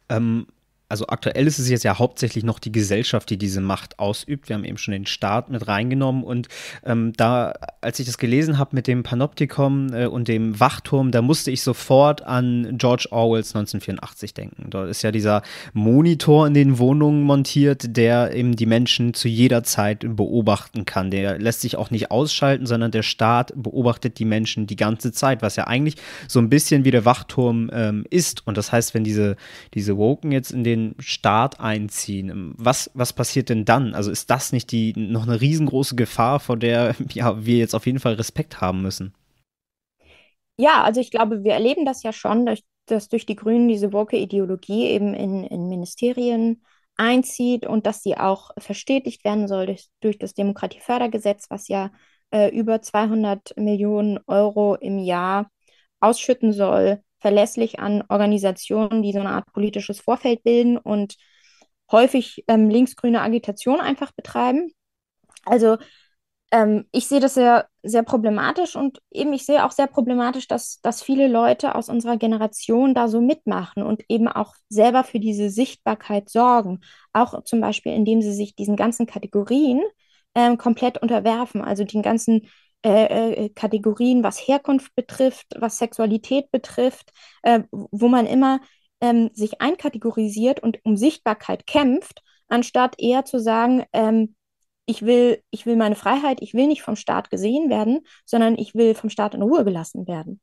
Ähm, also aktuell ist es jetzt ja hauptsächlich noch die Gesellschaft, die diese Macht ausübt. Wir haben eben schon den Staat mit reingenommen und ähm, da, als ich das gelesen habe mit dem Panoptikum äh, und dem Wachturm, da musste ich sofort an George Orwells 1984 denken. Dort ist ja dieser Monitor in den Wohnungen montiert, der eben die Menschen zu jeder Zeit beobachten kann. Der lässt sich auch nicht ausschalten, sondern der Staat beobachtet die Menschen die ganze Zeit, was ja eigentlich so ein bisschen wie der Wachturm ähm, ist. Und das heißt, wenn diese, diese Woken jetzt in den Staat einziehen, was, was passiert denn dann? Also ist das nicht die noch eine riesengroße Gefahr, vor der ja, wir jetzt auf jeden Fall Respekt haben müssen? Ja, also ich glaube, wir erleben das ja schon, dass, dass durch die Grünen diese woke Ideologie eben in, in Ministerien einzieht und dass sie auch verstetigt werden soll durch, durch das Demokratiefördergesetz, was ja äh, über 200 Millionen Euro im Jahr ausschütten soll verlässlich an Organisationen, die so eine Art politisches Vorfeld bilden und häufig ähm, linksgrüne Agitation einfach betreiben. Also ähm, ich sehe das sehr, sehr problematisch und eben ich sehe auch sehr problematisch, dass, dass viele Leute aus unserer Generation da so mitmachen und eben auch selber für diese Sichtbarkeit sorgen. Auch zum Beispiel, indem sie sich diesen ganzen Kategorien ähm, komplett unterwerfen, also den ganzen äh, äh, Kategorien, was Herkunft betrifft, was Sexualität betrifft, äh, wo man immer ähm, sich einkategorisiert und um Sichtbarkeit kämpft, anstatt eher zu sagen, ähm, ich will, ich will meine Freiheit, ich will nicht vom Staat gesehen werden, sondern ich will vom Staat in Ruhe gelassen werden.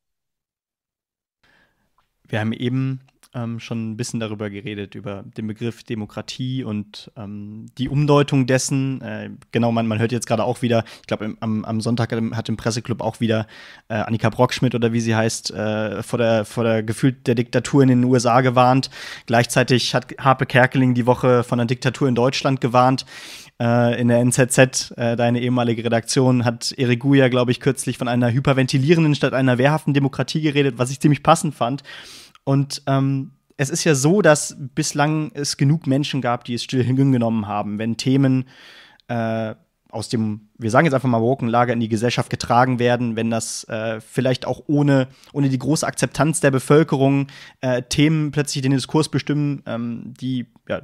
Wir haben eben ähm, schon ein bisschen darüber geredet, über den Begriff Demokratie und ähm, die Umdeutung dessen. Äh, genau, man, man hört jetzt gerade auch wieder, ich glaube, am, am Sonntag hat im Presseclub auch wieder äh, Annika Brockschmidt oder wie sie heißt, äh, vor, der, vor der Gefühl der Diktatur in den USA gewarnt. Gleichzeitig hat Harpe Kerkeling die Woche von der Diktatur in Deutschland gewarnt. Äh, in der NZZ, äh, deine ehemalige Redaktion, hat Erik Guja, glaube ich, kürzlich von einer hyperventilierenden statt einer wehrhaften Demokratie geredet, was ich ziemlich passend fand und ähm, es ist ja so, dass bislang es genug Menschen gab, die es still hingenommen haben, wenn Themen äh, aus dem, wir sagen jetzt einfach mal Woken-Lager in die Gesellschaft getragen werden, wenn das äh, vielleicht auch ohne, ohne die große Akzeptanz der Bevölkerung äh, Themen plötzlich den Diskurs bestimmen, ähm, die ja,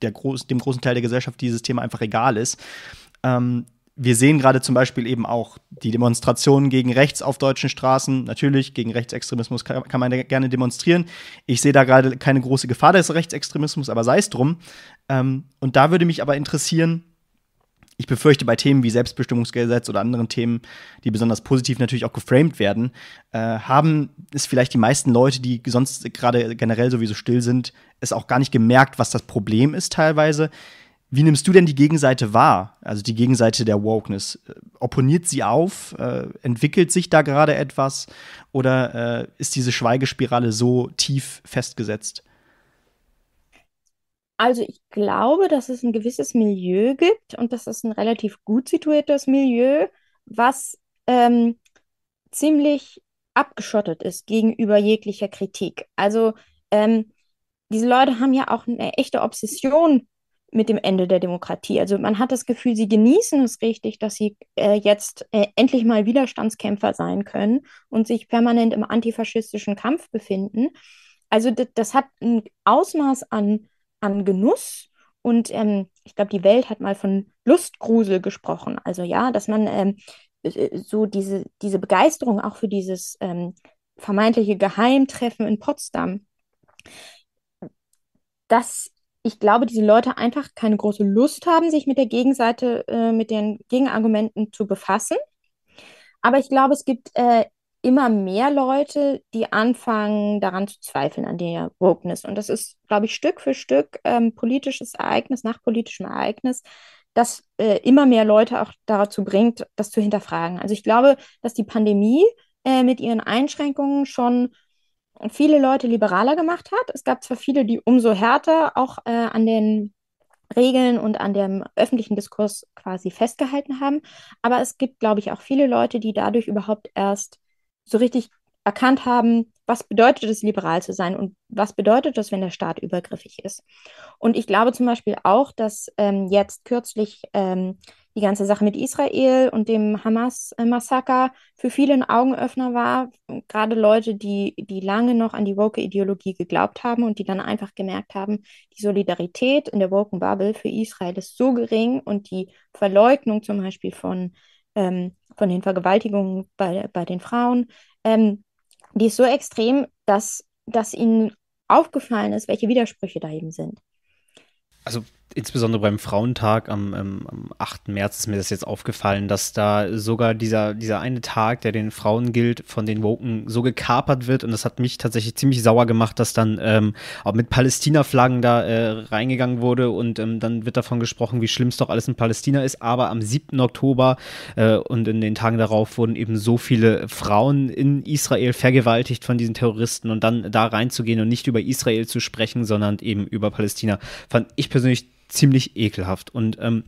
der groß, dem großen Teil der Gesellschaft dieses Thema einfach egal ist. Ähm, wir sehen gerade zum Beispiel eben auch die Demonstrationen gegen rechts auf deutschen Straßen. Natürlich, gegen Rechtsextremismus kann, kann man gerne demonstrieren. Ich sehe da gerade keine große Gefahr des Rechtsextremismus, aber sei es drum. Ähm, und da würde mich aber interessieren, ich befürchte bei Themen wie Selbstbestimmungsgesetz oder anderen Themen, die besonders positiv natürlich auch geframed werden, äh, haben es vielleicht die meisten Leute, die sonst gerade generell sowieso still sind, es auch gar nicht gemerkt, was das Problem ist teilweise. Wie nimmst du denn die Gegenseite wahr? Also die Gegenseite der Wokeness. Äh, opponiert sie auf? Äh, entwickelt sich da gerade etwas? Oder äh, ist diese Schweigespirale so tief festgesetzt? Also ich glaube, dass es ein gewisses Milieu gibt und das ist ein relativ gut situiertes Milieu, was ähm, ziemlich abgeschottet ist gegenüber jeglicher Kritik. Also ähm, diese Leute haben ja auch eine echte Obsession mit dem Ende der Demokratie. Also man hat das Gefühl, sie genießen es richtig, dass sie äh, jetzt äh, endlich mal Widerstandskämpfer sein können und sich permanent im antifaschistischen Kampf befinden. Also das hat ein Ausmaß an, an Genuss und ähm, ich glaube, die Welt hat mal von Lustgrusel gesprochen. Also ja, dass man ähm, äh, so diese, diese Begeisterung auch für dieses ähm, vermeintliche Geheimtreffen in Potsdam, das ich glaube, diese Leute einfach keine große Lust haben, sich mit der Gegenseite, äh, mit den Gegenargumenten zu befassen. Aber ich glaube, es gibt äh, immer mehr Leute, die anfangen daran zu zweifeln, an der Wokeness. Und das ist, glaube ich, Stück für Stück ähm, politisches Ereignis nach politischem Ereignis, das äh, immer mehr Leute auch dazu bringt, das zu hinterfragen. Also ich glaube, dass die Pandemie äh, mit ihren Einschränkungen schon viele Leute liberaler gemacht hat. Es gab zwar viele, die umso härter auch äh, an den Regeln und an dem öffentlichen Diskurs quasi festgehalten haben, aber es gibt, glaube ich, auch viele Leute, die dadurch überhaupt erst so richtig erkannt haben, was bedeutet es, liberal zu sein und was bedeutet es, wenn der Staat übergriffig ist. Und ich glaube zum Beispiel auch, dass ähm, jetzt kürzlich ähm, die ganze Sache mit Israel und dem Hamas-Massaker für viele ein Augenöffner war. Gerade Leute, die, die lange noch an die Woke-Ideologie geglaubt haben und die dann einfach gemerkt haben, die Solidarität in der Woken-Bubble für Israel ist so gering und die Verleugnung zum Beispiel von, ähm, von den Vergewaltigungen bei, bei den Frauen ähm, die ist so extrem, dass, dass ihnen aufgefallen ist, welche Widersprüche da eben sind. Also insbesondere beim Frauentag am, ähm, am 8. März ist mir das jetzt aufgefallen, dass da sogar dieser, dieser eine Tag, der den Frauen gilt, von den Woken so gekapert wird. Und das hat mich tatsächlich ziemlich sauer gemacht, dass dann ähm, auch mit Palästina-Flaggen da äh, reingegangen wurde. Und ähm, dann wird davon gesprochen, wie schlimm es doch alles in Palästina ist. Aber am 7. Oktober äh, und in den Tagen darauf wurden eben so viele Frauen in Israel vergewaltigt von diesen Terroristen. Und dann da reinzugehen und nicht über Israel zu sprechen, sondern eben über Palästina, fand ich persönlich ziemlich ekelhaft. Und ähm,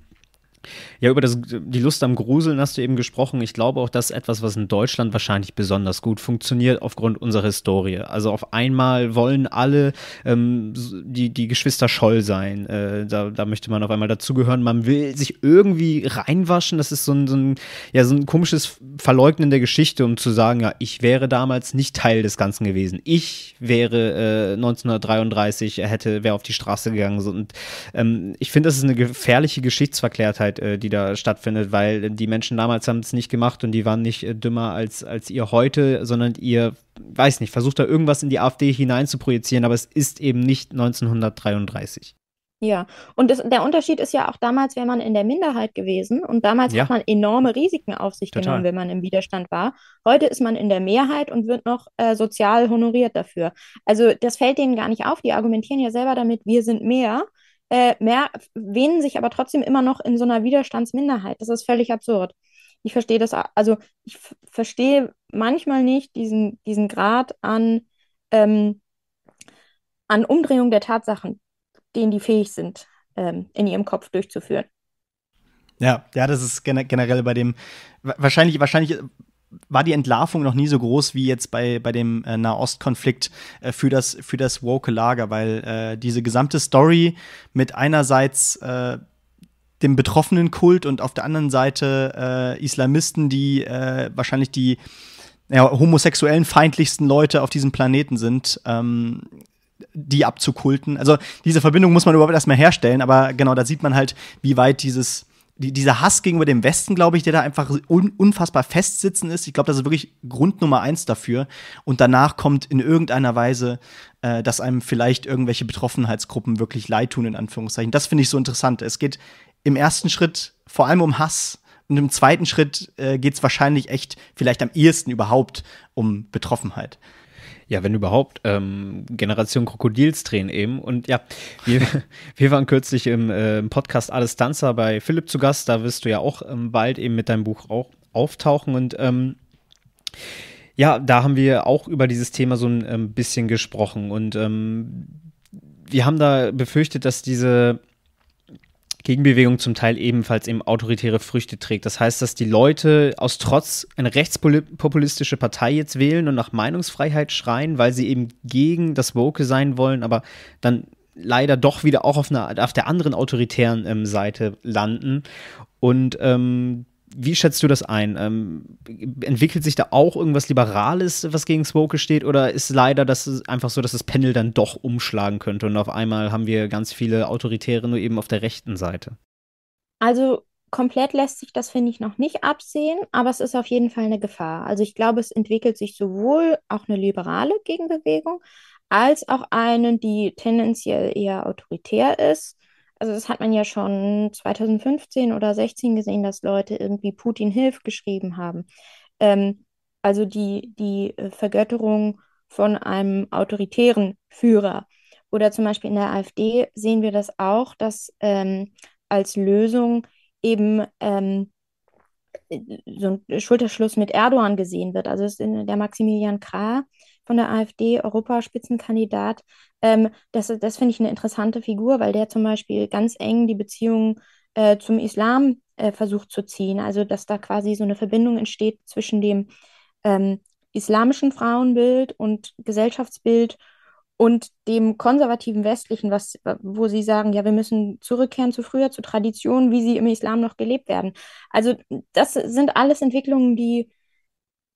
ja, über das, die Lust am Gruseln hast du eben gesprochen. Ich glaube auch, das ist etwas, was in Deutschland wahrscheinlich besonders gut funktioniert aufgrund unserer Historie. Also auf einmal wollen alle ähm, die, die Geschwister Scholl sein. Äh, da, da möchte man auf einmal dazugehören. Man will sich irgendwie reinwaschen. Das ist so ein, so ein, ja, so ein komisches Verleugnen der Geschichte, um zu sagen, ja, ich wäre damals nicht Teil des Ganzen gewesen. Ich wäre äh, 1933, hätte, wäre auf die Straße gegangen. So. Und ähm, ich finde, das ist eine gefährliche Geschichtsverklärtheit Ungerechtigkeit, äh, die da stattfindet, weil die Menschen damals haben es nicht gemacht und die waren nicht äh, dümmer als, als ihr heute, sondern ihr, weiß nicht, versucht da irgendwas in die AfD hinein zu projizieren, aber es ist eben nicht 1933. Ja, und das, der Unterschied ist ja auch, damals wäre man in der Minderheit gewesen und damals ja. hat man enorme Risiken auf sich Total. genommen, wenn man im Widerstand war. Heute ist man in der Mehrheit und wird noch äh, sozial honoriert dafür. Also das fällt denen gar nicht auf. Die argumentieren ja selber damit, wir sind mehr äh, mehr, wähnen sich aber trotzdem immer noch in so einer Widerstandsminderheit. Das ist völlig absurd. Ich verstehe das, also ich verstehe manchmal nicht diesen, diesen Grad an, ähm, an Umdrehung der Tatsachen, denen die fähig sind, ähm, in ihrem Kopf durchzuführen. Ja, ja, das ist generell bei dem wahrscheinlich, wahrscheinlich war die Entlarvung noch nie so groß wie jetzt bei, bei dem äh, Nahostkonflikt äh, für, das, für das woke Lager, weil äh, diese gesamte Story mit einerseits äh, dem betroffenen Kult und auf der anderen Seite äh, Islamisten, die äh, wahrscheinlich die ja, homosexuellen feindlichsten Leute auf diesem Planeten sind, ähm, die abzukulten. Also diese Verbindung muss man überhaupt erstmal herstellen, aber genau, da sieht man halt, wie weit dieses die, dieser Hass gegenüber dem Westen, glaube ich, der da einfach un, unfassbar festsitzen ist. Ich glaube, das ist wirklich Grund Nummer eins dafür. Und danach kommt in irgendeiner Weise, äh, dass einem vielleicht irgendwelche Betroffenheitsgruppen wirklich leid tun, in Anführungszeichen. Das finde ich so interessant. Es geht im ersten Schritt vor allem um Hass. Und im zweiten Schritt äh, geht es wahrscheinlich echt, vielleicht am ehesten überhaupt, um Betroffenheit ja, wenn überhaupt, ähm, Generation Krokodilstränen eben. Und ja, wir, wir waren kürzlich im, äh, im Podcast Alles Tanzer bei Philipp zu Gast. Da wirst du ja auch ähm, bald eben mit deinem Buch auch auftauchen. Und ähm, ja, da haben wir auch über dieses Thema so ein ähm, bisschen gesprochen. Und ähm, wir haben da befürchtet, dass diese Gegenbewegung zum Teil ebenfalls eben autoritäre Früchte trägt. Das heißt, dass die Leute aus Trotz eine rechtspopulistische Partei jetzt wählen und nach Meinungsfreiheit schreien, weil sie eben gegen das Woke sein wollen, aber dann leider doch wieder auch auf, einer, auf der anderen autoritären ähm, Seite landen. Und ähm, wie schätzt du das ein? Ähm, entwickelt sich da auch irgendwas Liberales, was gegen Woke steht? Oder ist leider das einfach so, dass das Panel dann doch umschlagen könnte und auf einmal haben wir ganz viele Autoritäre nur eben auf der rechten Seite? Also komplett lässt sich das, finde ich, noch nicht absehen, aber es ist auf jeden Fall eine Gefahr. Also ich glaube, es entwickelt sich sowohl auch eine liberale Gegenbewegung als auch eine, die tendenziell eher autoritär ist also das hat man ja schon 2015 oder 16 gesehen, dass Leute irgendwie Putin hilft geschrieben haben. Ähm, also die, die äh, Vergötterung von einem autoritären Führer. Oder zum Beispiel in der AfD sehen wir das auch, dass ähm, als Lösung eben ähm, äh, so ein Schulterschluss mit Erdogan gesehen wird. Also der Maximilian Krah von der AfD, Europaspitzenkandidat. Ähm, das das finde ich eine interessante Figur, weil der zum Beispiel ganz eng die Beziehungen äh, zum Islam äh, versucht zu ziehen. Also, dass da quasi so eine Verbindung entsteht zwischen dem ähm, islamischen Frauenbild und Gesellschaftsbild und dem konservativen Westlichen, was, wo sie sagen, ja, wir müssen zurückkehren zu früher, zu Traditionen, wie sie im Islam noch gelebt werden. Also das sind alles Entwicklungen, die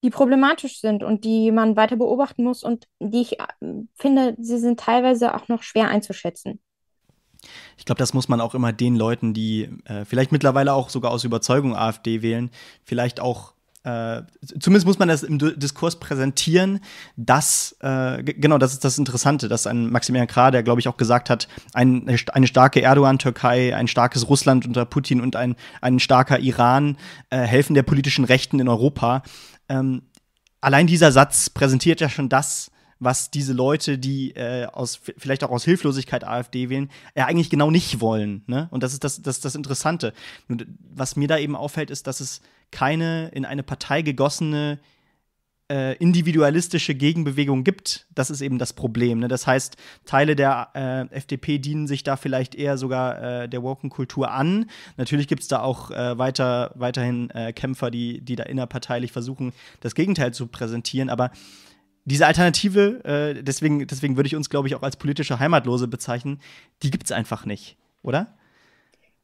die problematisch sind und die man weiter beobachten muss und die ich äh, finde, sie sind teilweise auch noch schwer einzuschätzen. Ich glaube, das muss man auch immer den Leuten, die äh, vielleicht mittlerweile auch sogar aus Überzeugung AfD wählen, vielleicht auch äh, zumindest muss man das im D Diskurs präsentieren, dass, äh, genau, das ist das Interessante, dass ein Maximilian Krah, der glaube ich auch gesagt hat, ein, eine starke Erdogan-Türkei, ein starkes Russland unter Putin und ein, ein starker Iran äh, helfen der politischen Rechten in Europa ähm, allein dieser Satz präsentiert ja schon das, was diese Leute, die äh, aus, vielleicht auch aus Hilflosigkeit AfD wählen, ja eigentlich genau nicht wollen. Ne? Und das ist das, das, das Interessante. Und was mir da eben auffällt, ist, dass es keine in eine Partei gegossene äh, individualistische Gegenbewegung gibt, das ist eben das Problem. Ne? Das heißt, Teile der äh, FDP dienen sich da vielleicht eher sogar äh, der Woken-Kultur an. Natürlich gibt es da auch äh, weiter, weiterhin äh, Kämpfer, die, die da innerparteilich versuchen, das Gegenteil zu präsentieren, aber diese Alternative, äh, deswegen, deswegen würde ich uns, glaube ich, auch als politische Heimatlose bezeichnen, die gibt es einfach nicht, oder?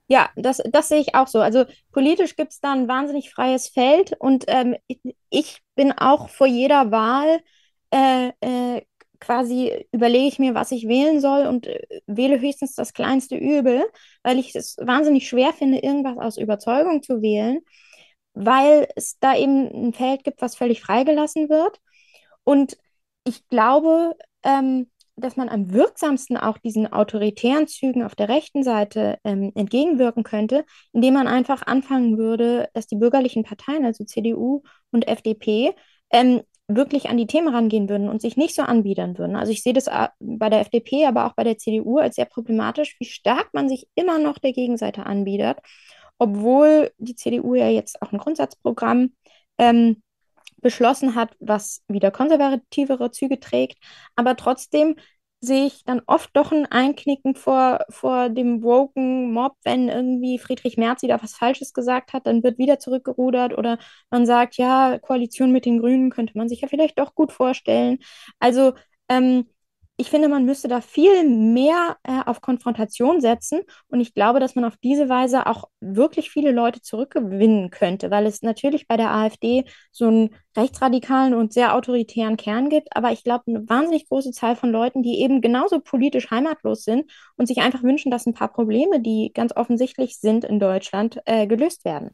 Ja, das, das sehe ich auch so. Also politisch gibt es da ein wahnsinnig freies Feld und ähm, ich, bin auch vor jeder Wahl äh, äh, quasi überlege ich mir, was ich wählen soll und äh, wähle höchstens das kleinste Übel, weil ich es wahnsinnig schwer finde, irgendwas aus Überzeugung zu wählen, weil es da eben ein Feld gibt, was völlig freigelassen wird. Und ich glaube, ähm, dass man am wirksamsten auch diesen autoritären Zügen auf der rechten Seite ähm, entgegenwirken könnte, indem man einfach anfangen würde, dass die bürgerlichen Parteien, also CDU und FDP, ähm, wirklich an die Themen rangehen würden und sich nicht so anbiedern würden. Also ich sehe das äh, bei der FDP, aber auch bei der CDU als sehr problematisch, wie stark man sich immer noch der Gegenseite anbietet, obwohl die CDU ja jetzt auch ein Grundsatzprogramm ähm, beschlossen hat, was wieder konservativere Züge trägt. Aber trotzdem sehe ich dann oft doch ein Einknicken vor, vor dem woken Mob, wenn irgendwie Friedrich Merz wieder was Falsches gesagt hat, dann wird wieder zurückgerudert oder man sagt, ja, Koalition mit den Grünen könnte man sich ja vielleicht doch gut vorstellen. Also ähm, ich finde, man müsste da viel mehr äh, auf Konfrontation setzen. Und ich glaube, dass man auf diese Weise auch wirklich viele Leute zurückgewinnen könnte, weil es natürlich bei der AfD so einen rechtsradikalen und sehr autoritären Kern gibt. Aber ich glaube, eine wahnsinnig große Zahl von Leuten, die eben genauso politisch heimatlos sind und sich einfach wünschen, dass ein paar Probleme, die ganz offensichtlich sind in Deutschland, äh, gelöst werden.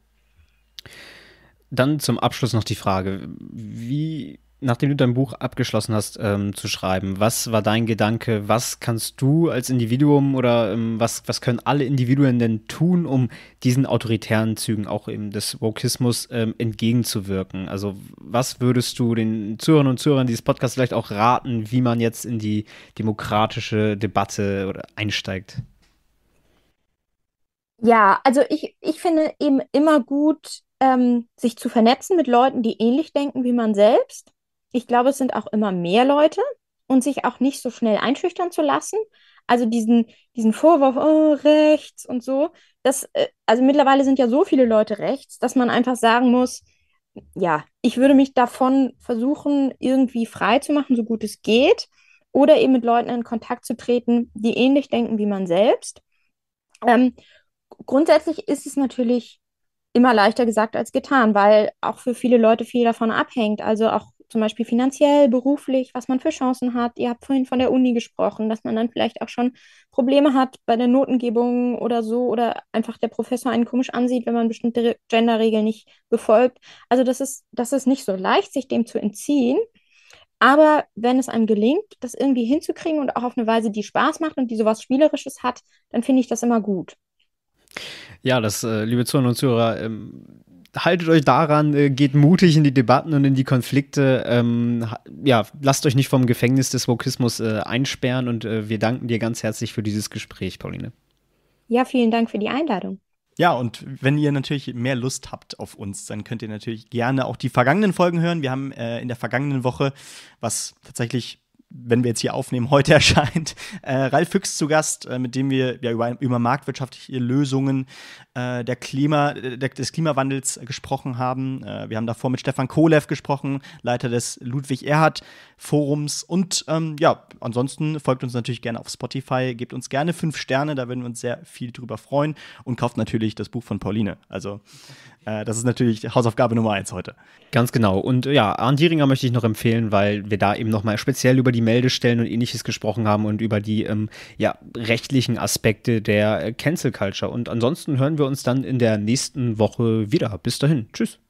Dann zum Abschluss noch die Frage, wie nachdem du dein Buch abgeschlossen hast, ähm, zu schreiben, was war dein Gedanke? Was kannst du als Individuum oder ähm, was, was können alle Individuen denn tun, um diesen autoritären Zügen auch eben des Wokismus ähm, entgegenzuwirken? Also, was würdest du den Zuhörern und Zuhörern dieses Podcasts vielleicht auch raten, wie man jetzt in die demokratische Debatte oder einsteigt? Ja, also ich, ich finde eben immer gut, ähm, sich zu vernetzen mit Leuten, die ähnlich denken wie man selbst. Ich glaube, es sind auch immer mehr Leute und sich auch nicht so schnell einschüchtern zu lassen. Also diesen, diesen Vorwurf, oh, rechts und so, das, äh, also mittlerweile sind ja so viele Leute rechts, dass man einfach sagen muss, ja, ich würde mich davon versuchen, irgendwie frei zu machen, so gut es geht, oder eben mit Leuten in Kontakt zu treten, die ähnlich denken wie man selbst. Ähm, grundsätzlich ist es natürlich immer leichter gesagt als getan, weil auch für viele Leute viel davon abhängt. Also auch zum Beispiel finanziell, beruflich, was man für Chancen hat. Ihr habt vorhin von der Uni gesprochen, dass man dann vielleicht auch schon Probleme hat bei der Notengebung oder so oder einfach der Professor einen komisch ansieht, wenn man bestimmte Genderregeln nicht befolgt. Also das ist, das ist nicht so leicht, sich dem zu entziehen. Aber wenn es einem gelingt, das irgendwie hinzukriegen und auch auf eine Weise, die Spaß macht und die sowas Spielerisches hat, dann finde ich das immer gut. Ja, das, äh, liebe Zuhörer und Zuhörer, ähm, haltet euch daran, äh, geht mutig in die Debatten und in die Konflikte. Ähm, ja, lasst euch nicht vom Gefängnis des Vokismus äh, einsperren und äh, wir danken dir ganz herzlich für dieses Gespräch, Pauline. Ja, vielen Dank für die Einladung. Ja, und wenn ihr natürlich mehr Lust habt auf uns, dann könnt ihr natürlich gerne auch die vergangenen Folgen hören. Wir haben äh, in der vergangenen Woche, was tatsächlich wenn wir jetzt hier aufnehmen, heute erscheint, äh, Ralf Füchs zu Gast, äh, mit dem wir ja über, über marktwirtschaftliche Lösungen äh, der Klima, äh, der, des Klimawandels gesprochen haben. Äh, wir haben davor mit Stefan Kolev gesprochen, Leiter des Ludwig Erhard Forums. Und ähm, ja, ansonsten folgt uns natürlich gerne auf Spotify, gebt uns gerne fünf Sterne, da würden wir uns sehr viel drüber freuen und kauft natürlich das Buch von Pauline. Also äh, das ist natürlich Hausaufgabe Nummer eins heute. Ganz genau. Und ja, Arndt Dieringer möchte ich noch empfehlen, weil wir da eben nochmal speziell über die Meldestellen und ähnliches gesprochen haben und über die ähm, ja, rechtlichen Aspekte der Cancel Culture. Und ansonsten hören wir uns dann in der nächsten Woche wieder. Bis dahin. Tschüss.